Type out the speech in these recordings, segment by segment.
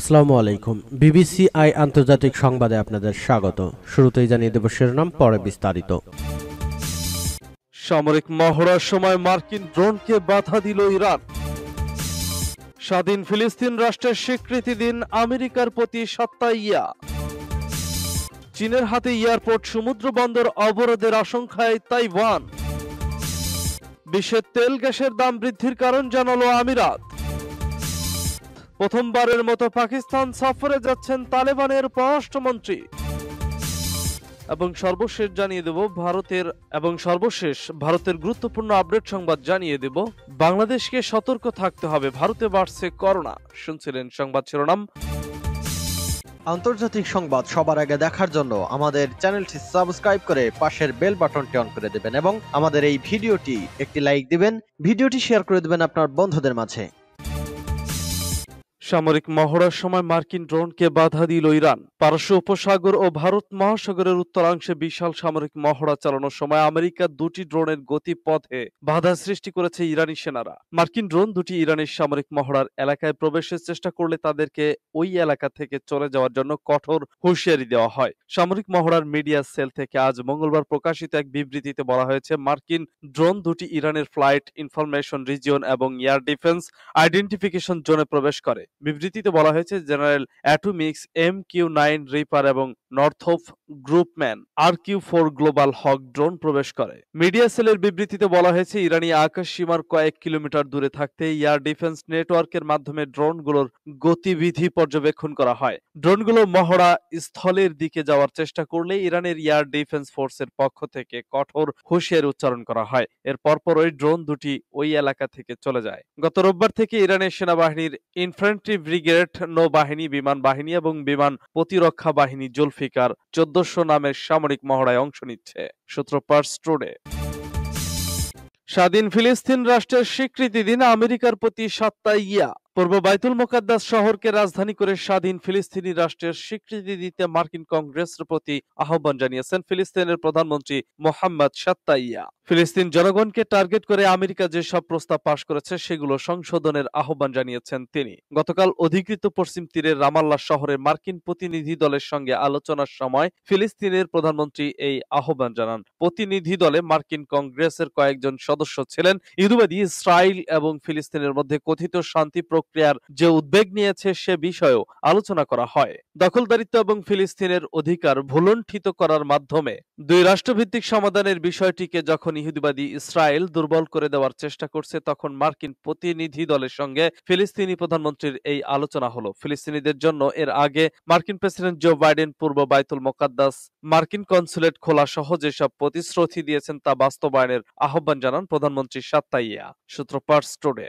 আসসালামু আলাইকুম BBC I আন্তর্জাতিক সংবাদে আপনাদের স্বাগত শুরুতেই জানিয়ে দেব শিরোনাম পরে বিস্তারিত সামরিক মহড়ার সময় মার্কিন ড্রোনকে বাধা দিল ইরান স্বাধীন ফিলিস্তিন রাষ্ট্রের স্বীকৃতি দিন আমেরিকার প্রতি সত্তাইয়া চীনের হাতে এয়ারপোর্ট সমুদ্র বন্দর অবরোধের আশঙ্কায় তাইওয়ান বিশ্বের তেল গ্যাসের দাম বৃদ্ধির কারণ জানালো আমিরাত প্রথমবারের মতো পাকিস্তান সফরে যাচ্ছেন তালেবানের পররাষ্ট্রমন্ত্রী এবং সর্বশেষ জানিয়ে দেব ভারতের এবং সর্বশেষ ভারতের গুরুত্বপূর্ণ আপডেট সংবাদ জানিয়ে দেব বাংলাদেশকে সতর্ক থাকতে হবে ভারতে বাড়ছে করোনা শুনছিলেন সংবাদ শিরোনাম আন্তর্জাতিক সংবাদ সবার আগে দেখার জন্য আমাদের চ্যানেলটি সাবস্ক্রাইব করে পাশের বেল বাটনটি অন করে দেবেন এবং আমাদের এই ভিডিওটি একটি লাইক দিবেন ভিডিওটি শেয়ার করে দেবেন আপনার বন্ধুদের মাঝে সামরিক মহড়ার সময় মার্কিন ড্রোনকে বাধা দিল ইরান পারস্য উপসাগর ও ভারত মহাসাগরের উত্তরাংশে বিশাল সামরিক মহড়া চালানোর সময় আমেরিকার দুটি ড্রোনের গতিপথে বাধা সৃষ্টি করেছে ইরানি সেনারা মার্কিন ড্রোন দুটি ইরানের সামরিক মহড়ার এলাকায় প্রবেশের চেষ্টা করলে তাদেরকে ওই এলাকা থেকে চলে যাওয়ার জন্য কঠোর হুঁশিয়ারি দেওয়া হয় সামরিক মহড়ার মিডিয়া সেল থেকে আজ মঙ্গলবার প্রকাশিত এক বিবৃতিতে বলা হয়েছে মার্কিন ড্রোন দুটি ইরানের ফ্লাইট ইনফরমেশন রিজিয়ন এবং এয়ার ডিফেন্স আইডেন্টিফিকেশন জোনে প্রবেশ করে বিবৃতিতে বলা হয়েছে General Atomics M Q nine Reaper এবং Northrop Grumman R Q four Global Hawk drone প্রবেশ করে মিডিয়া সেলের বিবৃতিতে বলা হয়েছে ইরানি আকাশ সীমার কয়েক কিলোমিটার দূরে থাকতে এয়ার ডিফেন্স নেটওয়ার্কের মাধ্যমে ড্রোনগুলোর গতিবিধি পর্যবেক্ষণ করা হয় ড্রোনগুলো মহড়া স্থলের দিকে যাওয়ার চেষ্টা করলে ইরানের এয়ার ডিফেন্স ফোর্সের পক্ষ থেকে কঠোর হুঁশিয়ার উচ্চারণ করা হয় এর পরপর ওই ড্রোন দুটি ওই এলাকা থেকে চলে যায় গত রোববার থেকে ইরানের সেনাবাহিনীর ইনফ্যান্ট্রি ব্রিগেড নৌবাহিনী বিমান বাহিনী এবং বিমান প্রতিরক্ষা বাহিনী জুলফিকার চোদ্দ সদস্য নামের সামরিক মহড়ায় অংশ নিচ্ছে সূত্র পার্স টুডে স্বাধীন ফিলিস্তিন রাষ্ট্রের স্বীকৃতি দিন আমেরিকার প্রতি ইয়া পূর্ব বাইতুল মোকাদ্দাস শহরকে রাজধানী করে স্বাধীন ফিলিস্তিনি রাষ্ট্রের স্বীকৃতি দিতে মার্কিন কংগ্রেসের প্রতি আহ্বান জানিয়েছেন ফিলিস্তিনের প্রধানমন্ত্রী মোহাম্মদ সাত্তাইয়া ফিলিস্তিন জনগণকে টার্গেট করে আমেরিকা যেসব প্রস্তাব পাশ করেছে সেগুলো সংশোধনের আহ্বান জানিয়েছেন তিনি গতকাল অধিকৃত পশ্চিম তীরের রামাল্লা শহরে মার্কিন প্রতিনিধি দলের সঙ্গে আলোচনার সময় ফিলিস্তিনের প্রধানমন্ত্রী এই আহ্বান জানান প্রতিনিধি দলে মার্কিন কংগ্রেসের কয়েকজন সদস্য ছিলেন ইহুবাদী ইসরায়েল এবং ফিলিস্তিনের মধ্যে কথিত শান্তি প্রক্রিয়া প্রক্রিয়ার যে উদ্বেগ নিয়েছে সে বিষয়েও আলোচনা করা হয় দখলদারিত্ব এবং ফিলিস্তিনের অধিকার ভুলণ্ঠিত করার মাধ্যমে দুই রাষ্ট্রভিত্তিক সমাধানের বিষয়টিকে যখন ইহুদিবাদী ইসরায়েল দুর্বল করে দেওয়ার চেষ্টা করছে তখন মার্কিন প্রতিনিধি দলের সঙ্গে ফিলিস্তিনি প্রধানমন্ত্রীর এই আলোচনা হলো ফিলিস্তিনিদের জন্য এর আগে মার্কিন প্রেসিডেন্ট জো বাইডেন পূর্ব বাইতুল মোকাদ্দাস মার্কিন কনসুলেট খোলা সহ যেসব প্রতিশ্রুতি দিয়েছেন তা বাস্তবায়নের আহ্বান জানান প্রধানমন্ত্রী সাত্তাইয়া সূত্র পার্স টুডে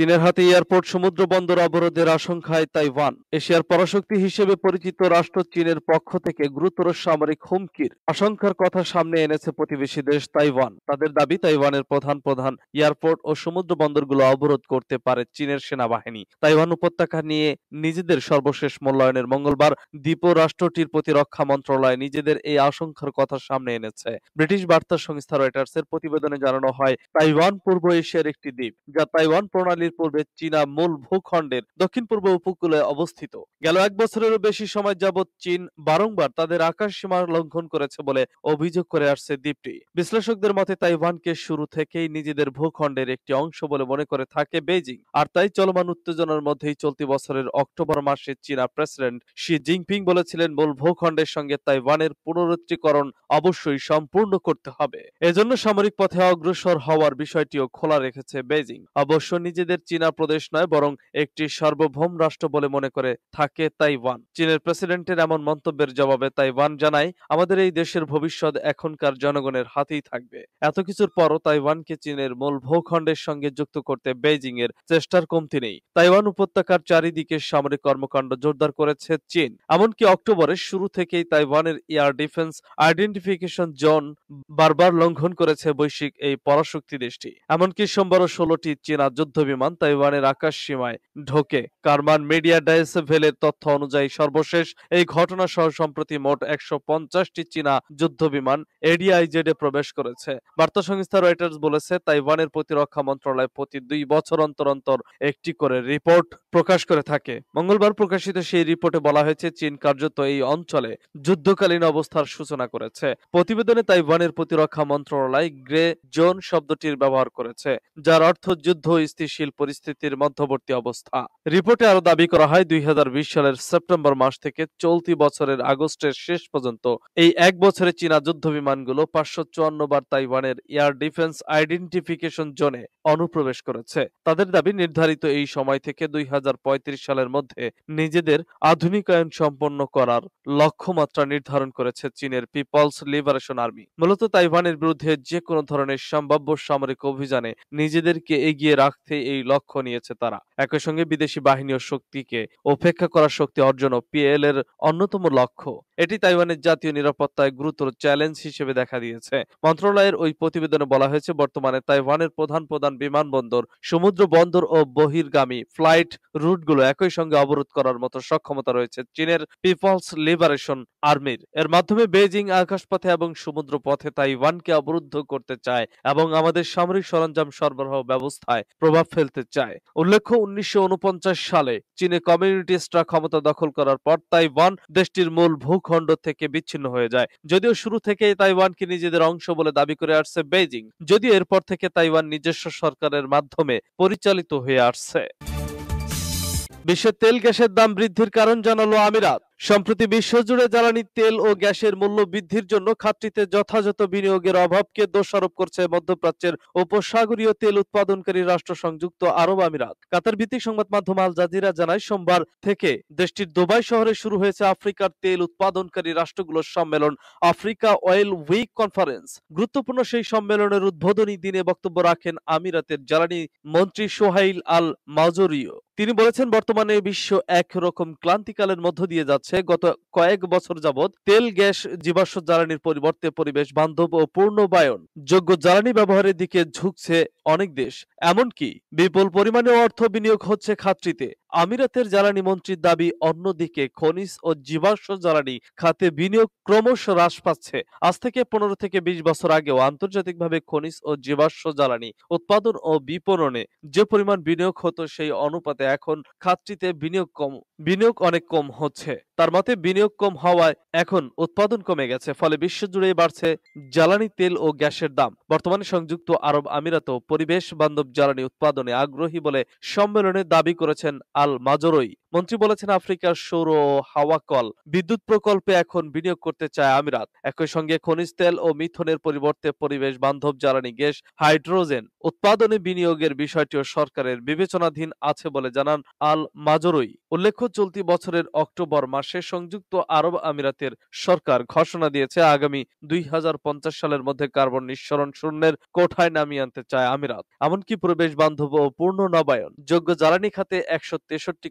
চীনের হাতে এয়ারপোর্ট সমুদ্র বন্দর অবরোধের আশঙ্কায় তাইওয়ান এশিয়ার পরাশক্তি হিসেবে পরিচিত রাষ্ট্র চীনের পক্ষ থেকে গুরুতর সামরিক হুমকির আশঙ্কার কথা সামনে এনেছে প্রতিবেশী দেশ তাইওয়ান তাদের দাবি তাইওয়ানের প্রধান প্রধান এয়ারপোর্ট ও সমুদ্র বন্দরগুলো অবরোধ করতে পারে চীনের সেনাবাহিনী তাইওয়ান উপত্যকা নিয়ে নিজেদের সর্বশেষ মূল্যায়নের মঙ্গলবার দ্বীপ রাষ্ট্রটির প্রতিরক্ষা মন্ত্রণালয় নিজেদের এই আশঙ্কার কথা সামনে এনেছে ব্রিটিশ বার্তা সংস্থা রয়টার্সের প্রতিবেদনে জানানো হয় তাইওয়ান পূর্ব এশিয়ার একটি দ্বীপ যা তাইওয়ান প্রণালী সাগরের পূর্বে চীনা মূল ভূখণ্ডের দক্ষিণ পূর্ব উপকূলে অবস্থিত গেল এক বছরেরও বেশি সময় যাবৎ চীন বারংবার তাদের আকাশ সীমা লঙ্ঘন করেছে বলে অভিযোগ করে আসছে দ্বীপটি বিশ্লেষকদের মতে তাইওয়ানকে শুরু থেকেই নিজেদের ভূখণ্ডের একটি অংশ বলে মনে করে থাকে বেজিং আর তাই চলমান উত্তেজনার মধ্যেই চলতি বছরের অক্টোবর মাসে চীনা প্রেসিডেন্ট শি জিনপিং বলেছিলেন মূল ভূখণ্ডের সঙ্গে তাইওয়ানের পুনরুচ্চীকরণ অবশ্যই সম্পূর্ণ করতে হবে এজন্য সামরিক পথে অগ্রসর হওয়ার বিষয়টিও খোলা রেখেছে বেজিং অবশ্য নিজেদের বিদেশিদের চীনা প্রদেশ নয় বরং একটি সার্বভৌম রাষ্ট্র বলে মনে করে থাকে তাইওয়ান চীনের প্রেসিডেন্টের এমন মন্তব্যের জবাবে তাইওয়ান জানায় আমাদের এই দেশের ভবিষ্যৎ এখনকার জনগণের হাতেই থাকবে এত কিছুর পরও তাইওয়ানকে চীনের মূল ভূখণ্ডের সঙ্গে যুক্ত করতে বেজিং এর চেষ্টার কমতি নেই তাইওয়ান উপত্যকার চারিদিকে সামরিক কর্মকাণ্ড জোরদার করেছে চীন এমনকি অক্টোবরের শুরু থেকেই তাইওয়ানের এয়ার ডিফেন্স আইডেন্টিফিকেশন জোন বারবার লঙ্ঘন করেছে বৈশ্বিক এই পরাশক্তি দেশটি এমনকি সোমবারও ষোলোটি চীনা যুদ্ধ বিমান বিমান তাইওয়ানের আকাশ সীমায় ঢোকে কারমান মিডিয়া ডাইসেভেলের তথ্য অনুযায়ী সর্বশেষ এই ঘটনা সহ সম্প্রতি মোট একশো পঞ্চাশটি চীনা যুদ্ধ বিমান এডিআইজেডে প্রবেশ করেছে বার্তা সংস্থা রয়টার্স বলেছে তাইওয়ানের প্রতিরক্ষা মন্ত্রণালয় প্রতি দুই বছর অন্তর অন্তর একটি করে রিপোর্ট প্রকাশ করে থাকে মঙ্গলবার প্রকাশিত সেই রিপোর্টে বলা হয়েছে চীন কার্যত এই অঞ্চলে যুদ্ধকালীন অবস্থার সূচনা করেছে প্রতিবেদনে তাইওয়ানের প্রতিরক্ষা মন্ত্রণালয় গ্রে জোন শব্দটির ব্যবহার করেছে যার অর্থ যুদ্ধ স্থিতিশীল জটিল পরিস্থিতির মধ্যবর্তী অবস্থা রিপোর্টে আরো দাবি করা হয় দুই সালের সেপ্টেম্বর মাস থেকে চলতি বছরের আগস্টের শেষ পর্যন্ত এই এক বছরে চীনা যুদ্ধ বিমানগুলো পাঁচশো বার তাইওয়ানের এয়ার ডিফেন্স আইডেন্টিফিকেশন জোনে অনুপ্রবেশ করেছে তাদের দাবি নির্ধারিত এই সময় থেকে দুই সালের মধ্যে নিজেদের আধুনিকায়ন সম্পন্ন করার লক্ষ্যমাত্রা নির্ধারণ করেছে চীনের পিপলস লিবারেশন আর্মি মূলত তাইওয়ানের বিরুদ্ধে যে কোনো ধরনের সম্ভাব্য সামরিক অভিযানে নিজেদেরকে এগিয়ে রাখতে এই লক্ষ্য নিয়েছে তারা একই সঙ্গে বিদেশি বাহিনী ও শক্তিকে উপেক্ষা করার শক্তি অর্জন ও পিএল এর অন্যতম লক্ষ্য এটি তাইওয়ানের জাতীয় নিরাপত্তায় গুরুতর চ্যালেঞ্জ হিসেবে দেখা দিয়েছে মন্ত্রণালয়ের ওই প্রতিবেদনে বলা হয়েছে বর্তমানে তাইওয়ানের প্রধান প্রধান বিমানবন্দর সমুদ্র বন্দর ও বহির্গামী ফ্লাইট রুটগুলো একই সঙ্গে অবরোধ করার মতো সক্ষমতা রয়েছে চীনের পিপলস লিবারেশন আর্মির এর মাধ্যমে বেজিং আকাশপথে এবং সমুদ্র পথে তাইওয়ানকে অবরুদ্ধ করতে চায় এবং আমাদের সামরিক সরঞ্জাম সরবরাহ ব্যবস্থায় প্রভাব ফেলতে চায় উল্লেখ্য উনিশশো সালে চীনে কমিউনিস্টরা ক্ষমতা দখল করার পর তাইওয়ান দেশটির মূল ভূখণ্ড থেকে বিচ্ছিন্ন হয়ে যায় যদিও শুরু থেকে তাইওয়ানকে নিজেদের অংশ বলে দাবি করে আসছে বেজিং যদিও এরপর থেকে তাইওয়ান নিজস্ব সরকারের মাধ্যমে পরিচালিত হয়ে আসছে বিশ্বের তেল গ্যাসের দাম বৃদ্ধির কারণ জানালো আমিরাত সম্প্রতি বিশ্বজুড়ে জ্বালানি তেল ও গ্যাসের মূল্য বৃদ্ধির জন্য খাতটিতে যথাযথ বিনিয়োগের অভাবকে দোষারোপ করছে মধ্যপ্রাচ্যের উপসাগরীয় তেল উৎপাদনকারী রাষ্ট্র সংযুক্ত আরব আমিরাত কাতার ভিত্তিক সংবাদ মাধ্যম আল জাজিরা জানায় সোমবার থেকে দেশটির দুবাই শহরে শুরু হয়েছে আফ্রিকার তেল উৎপাদনকারী রাষ্ট্রগুলোর সম্মেলন আফ্রিকা অয়েল উইক কনফারেন্স গুরুত্বপূর্ণ সেই সম্মেলনের উদ্বোধনী দিনে বক্তব্য রাখেন আমিরাতের জ্বালানি মন্ত্রী সোহাইল আল মাজরিও তিনি বলেছেন বর্তমানে বিশ্ব এক রকম ক্লান্তিকালের মধ্য দিয়ে যাচ্ছে হচ্ছে গত কয়েক বছর যাবৎ তেল গ্যাস জীবাশ্ম জ্বালানির পরিবর্তে পরিবেশ বান্ধব ও পূর্ণবায়ন যোগ্য জ্বালানি ব্যবহারের দিকে ঝুঁকছে অনেক দেশ এমনকি বিপুল পরিমাণে অর্থ বিনিয়োগ হচ্ছে খাতটিতে আমিরাতের জ্বালানি মন্ত্রীর দাবি অন্যদিকে খনিজ ও জীবাশ্ম জ্বালানি খাতে বিনিয়োগ ক্রমশ হ্রাস পাচ্ছে আজ থেকে পনেরো থেকে বিশ বছর আগেও আন্তর্জাতিকভাবে খনিজ ও জীবাশ্ম জ্বালানি উৎপাদন ও বিপণনে যে পরিমাণ বিনিয়োগ হতো সেই অনুপাতে এখন খাতটিতে বিনিয়োগ কম বিনিয়োগ অনেক কম হচ্ছে তার মতে বিনিয়োগ কম হওয়ায় এখন উৎপাদন কমে গেছে ফলে বিশ্বজুড়েই বাড়ছে জ্বালানি তেল ও গ্যাসের দাম বর্তমানে সংযুক্ত আরব আমিরাতেও পরিবেশ বান্ধব জ্বালানি উৎপাদনে আগ্রহী বলে সম্মেলনে দাবি করেছেন আল মাজরই মন্ত্রী বলেছেন আফ্রিকার সৌর হাওয়া কল বিদ্যুৎ প্রকল্পে এখন বিনিয়োগ করতে চায় আমিরাত একই সঙ্গে খনিজ তেল ও মিথনের পরিবর্তে পরিবেশ বান্ধব জ্বালানি গ্যাস হাইড্রোজেন উৎপাদনে বিনিয়োগের বিষয়টিও সরকারের বিবেচনাধীন আছে বলে জানান আল মাজরুই উল্লেখ্য চলতি বছরের অক্টোবর মাসে সংযুক্ত আরব আমিরাতের সরকার ঘোষণা দিয়েছে আগামী দুই সালের মধ্যে কার্বন নিঃসরণ শূন্যের কোঠায় নামিয়ে আনতে চায় আমিরাত এমনকি পরিবেশ বান্ধব ও পূর্ণ নবায়ন যোগ্য জ্বালানি খাতে একশো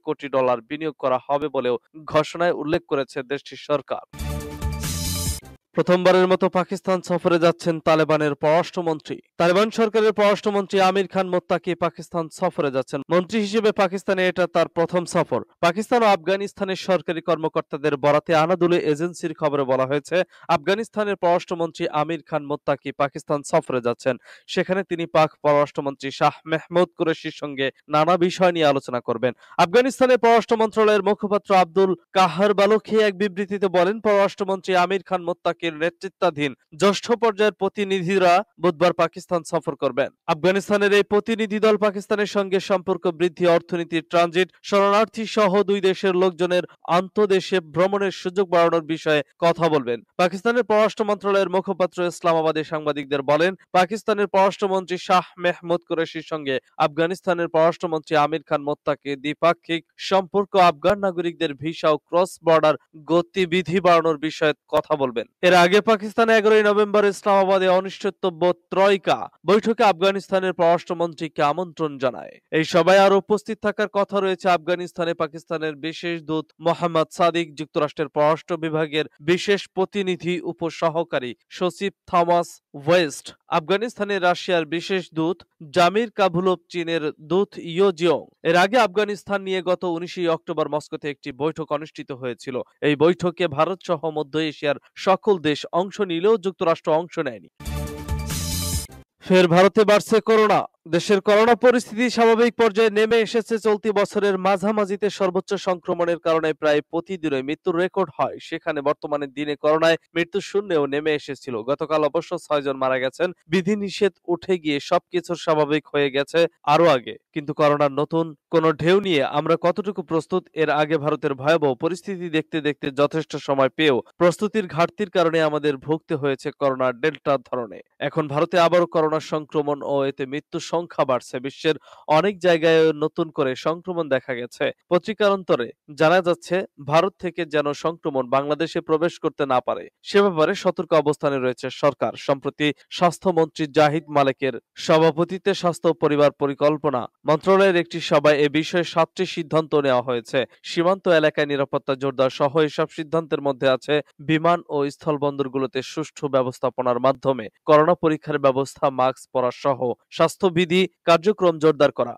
কোটি ডলার ডলার বিনিয়োগ করা হবে বলেও ঘোষণায় উল্লেখ করেছে দেশটির সরকার প্রথমবারের মতো পাকিস্তান সফরে যাচ্ছেন তালেবানের পররাষ্ট্রমন্ত্রী তালেবান সরকারের পররাষ্ট্রমন্ত্রী আমির খান মোত্তাকি পাকিস্তান সফরে যাচ্ছেন মন্ত্রী হিসেবে পাকিস্তানে এটা তার প্রথম সফর পাকিস্তান ও আফগানিস্তানের সরকারি কর্মকর্তাদের বরাতে আনাদুলে এজেন্সির খবরে বলা হয়েছে আফগানিস্তানের পররাষ্ট্রমন্ত্রী আমির খান মোত্তাকি পাকিস্তান সফরে যাচ্ছেন সেখানে তিনি পাক পররাষ্ট্রমন্ত্রী শাহ মেহমুদ কুরেশির সঙ্গে নানা বিষয় নিয়ে আলোচনা করবেন আফগানিস্তানের পররাষ্ট্র মন্ত্রণালয়ের মুখপাত্র আব্দুল কাহার বালুখি এক বিবৃতিতে বলেন পররাষ্ট্রমন্ত্রী আমির খান মোত্তাকি আতাতুর্কের নেতৃত্বাধীন জ্যেষ্ঠ পর্যায়ের প্রতিনিধিরা বুধবার পাকিস্তান সফর করবেন আফগানিস্তানের এই প্রতিনিধি দল পাকিস্তানের সঙ্গে সম্পর্ক বৃদ্ধি অর্থনীতির ট্রানজিট শরণার্থী সহ দুই দেশের লোকজনের আন্তদেশে ভ্রমণের সুযোগ বাড়ানোর বিষয়ে কথা বলবেন পাকিস্তানের পররাষ্ট্র মন্ত্রণালয়ের মুখপাত্র ইসলামাবাদে সাংবাদিকদের বলেন পাকিস্তানের পররাষ্ট্রমন্ত্রী শাহ মেহমুদ কুরেশির সঙ্গে আফগানিস্তানের পররাষ্ট্রমন্ত্রী আমির খান মোত্তাকে দ্বিপাক্ষিক সম্পর্ক আফগান নাগরিকদের ভিসা ও ক্রস বর্ডার গতিবিধি বাড়ানোর বিষয়ে কথা বলবেন এর আগে পাকিস্তানে এগারোই নভেম্বর ইসলামাবাদে অনিশ্চিতব্য ত্রয়কা বৈঠকে আফগানিস্তানের পররাষ্ট্রমন্ত্রীকে আমন্ত্রণ জানায় এই সভায় আর উপস্থিত থাকার কথা রয়েছে আফগানিস্তানে পাকিস্তানের বিশেষ দূত মোহাম্মদ সাদিক যুক্তরাষ্ট্রের পররাষ্ট্র বিভাগের বিশেষ প্রতিনিধি উপসহকারী সচিব থমাস ওয়েস্ট আফগানিস্তানে রাশিয়ার বিশেষ দূত জামির কাভুলভ চীনের দূত ইয়োজিয়ং এর আগে আফগানিস্তান নিয়ে গত উনিশে অক্টোবর মস্কোতে একটি বৈঠক অনুষ্ঠিত হয়েছিল এই বৈঠকে ভারত সহ মধ্য এশিয়ার সকল দেশ অংশ নিলেও যুক্তরাষ্ট্র অংশ নেয়নি ফের ভারতে বাড়ছে করোনা দেশের করোনা পরিস্থিতি স্বাভাবিক পর্যায়ে নেমে এসেছে চলতি বছরের মাঝামাঝিতে সর্বোচ্চ সংক্রমণের কারণে প্রায় প্রতিদিনই মৃত্যুর রেকর্ড হয় সেখানে বর্তমানে দিনে করোনায় মৃত্যু শূন্যেও নেমে এসেছিল গতকাল অবশ্য ছয়জন মারা গেছেন বিধিনিষেধ উঠে গিয়ে সবকিছু স্বাভাবিক হয়ে গেছে আরও আগে কিন্তু করোনার নতুন কোন ঢেউ নিয়ে আমরা কতটুকু প্রস্তুত এর আগে ভারতের ভয়াবহ পরিস্থিতি দেখতে দেখতে যথেষ্ট সময় পেয়েও প্রস্তুতির ঘাটতির কারণে আমাদের ভুগতে হয়েছে করোনা ডেল্টা ধরনে এখন ভারতে আবারও করোনা সংক্রমণ ও এতে মৃত্যু সংখ্যা বাড়ছে বিশ্বের অনেক জায়গায় নতুন করে সংক্রমণ দেখা গেছে পত্রিকার অন্তরে জানা যাচ্ছে ভারত থেকে যেন সংক্রমণ বাংলাদেশে প্রবেশ করতে না পারে সে ব্যাপারে সতর্ক অবস্থানে রয়েছে সরকার সম্প্রতি স্বাস্থ্যমন্ত্রী জাহিদ মালেকের সভাপতিত্বে স্বাস্থ্য পরিবার পরিকল্পনা মন্ত্রণালয়ের একটি সভায় এ বিষয়ে সাতটি সিদ্ধান্ত নেওয়া হয়েছে সীমান্ত এলাকায় নিরাপত্তা জোরদার সহ এসব সিদ্ধান্তের মধ্যে আছে বিমান ও স্থলবন্দরগুলোতে সুষ্ঠু ব্যবস্থাপনার মাধ্যমে করোনা পরীক্ষার ব্যবস্থা মাস্ক পরা সহ স্বাস্থ্য বিধি কার্যক্রম জোরদার করা